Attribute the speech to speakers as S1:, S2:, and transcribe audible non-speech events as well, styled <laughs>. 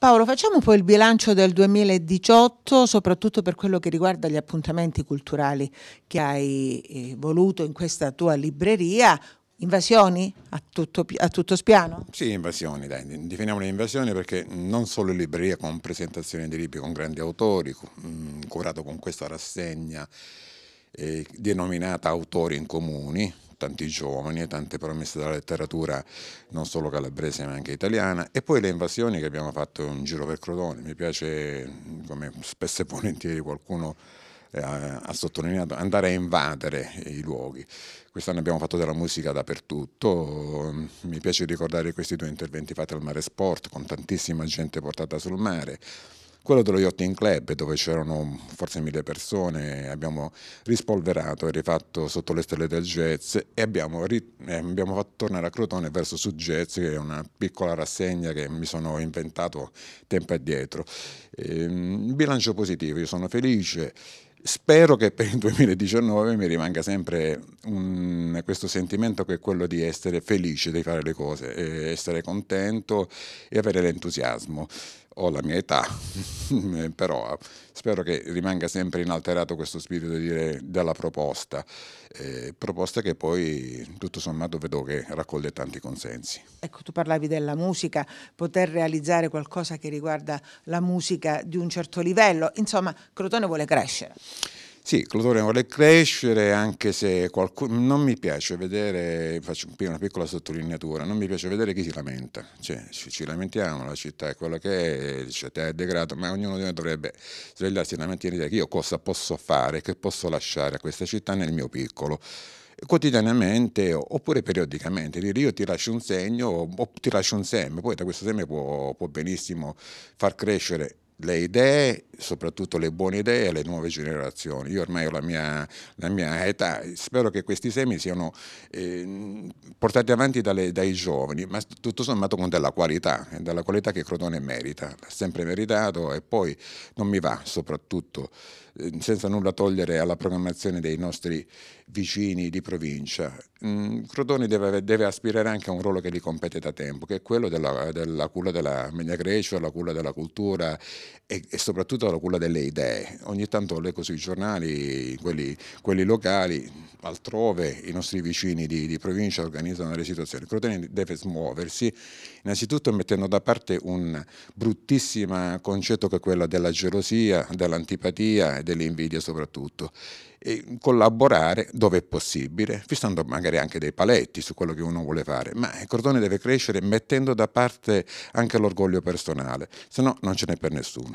S1: Paolo, facciamo poi il bilancio del 2018, soprattutto per quello che riguarda gli appuntamenti culturali che hai eh, voluto in questa tua libreria. Invasioni a tutto, a tutto spiano?
S2: Sì, invasioni, dai, definiamole invasioni perché non solo in libreria con presentazioni di libri con grandi autori, mm, curato con questa rassegna eh, denominata Autori in Comuni, tanti giovani e tante promesse della letteratura non solo calabrese ma anche italiana e poi le invasioni che abbiamo fatto in giro per Crotone, mi piace come spesso e volentieri qualcuno eh, ha sottolineato, andare a invadere i luoghi. Quest'anno abbiamo fatto della musica dappertutto, mi piace ricordare questi due interventi fatti al Mare Sport con tantissima gente portata sul mare, quello dello Yachting Club dove c'erano forse mille persone, abbiamo rispolverato e rifatto sotto le stelle del jazz e abbiamo, eh, abbiamo fatto tornare a Crotone verso su Jazz che è una piccola rassegna che mi sono inventato tempo addietro. Ehm, bilancio positivo, io sono felice. Spero che per il 2019 mi rimanga sempre un, questo sentimento che è quello di essere felice di fare le cose, essere contento e avere l'entusiasmo. Ho la mia età, <laughs> però eh, spero che rimanga sempre inalterato questo spirito di dire, della proposta, eh, proposta che poi tutto sommato vedo che raccoglie tanti consensi.
S1: Ecco, tu parlavi della musica, poter realizzare qualcosa che riguarda la musica di un certo livello, insomma Crotone vuole crescere.
S2: Sì, Clotone vuole crescere anche se qualcuno... Non mi piace vedere, faccio una piccola sottolineatura, non mi piace vedere chi si lamenta. Cioè, ci, ci lamentiamo, la città è quella che è, la città è degrado, ma ognuno di noi dovrebbe svegliarsi la mattina e dire che io cosa posso fare, che posso lasciare a questa città nel mio piccolo quotidianamente oppure periodicamente, dire io ti lascio un segno o ti lascio un seme, poi da questo seme può, può benissimo far crescere le idee, soprattutto le buone idee alle nuove generazioni. Io ormai ho la mia, la mia età, spero che questi semi siano eh, portati avanti dalle, dai giovani, ma tutto sommato con della qualità, eh, della qualità che Crotone merita, l'ha sempre meritato e poi non mi va soprattutto, eh, senza nulla togliere alla programmazione dei nostri vicini di provincia, mh, mm, deve, deve, aspirare anche a un ruolo che gli compete da tempo, che è quello della, della culla della media Grecia, la culla della cultura e, e, soprattutto la culla delle idee. Ogni tanto leggo sui giornali, quelli, quelli locali, altrove, i nostri vicini di, di provincia organizzano le situazioni. Crotoni deve smuoversi innanzitutto mettendo da parte un bruttissimo concetto che è quello della gelosia, dell'antipatia e dell'invidia soprattutto e collaborare dove è possibile, fissando magari anche dei paletti su quello che uno vuole fare, ma il cordone deve crescere mettendo da parte anche l'orgoglio personale, se no non ce n'è per nessuno.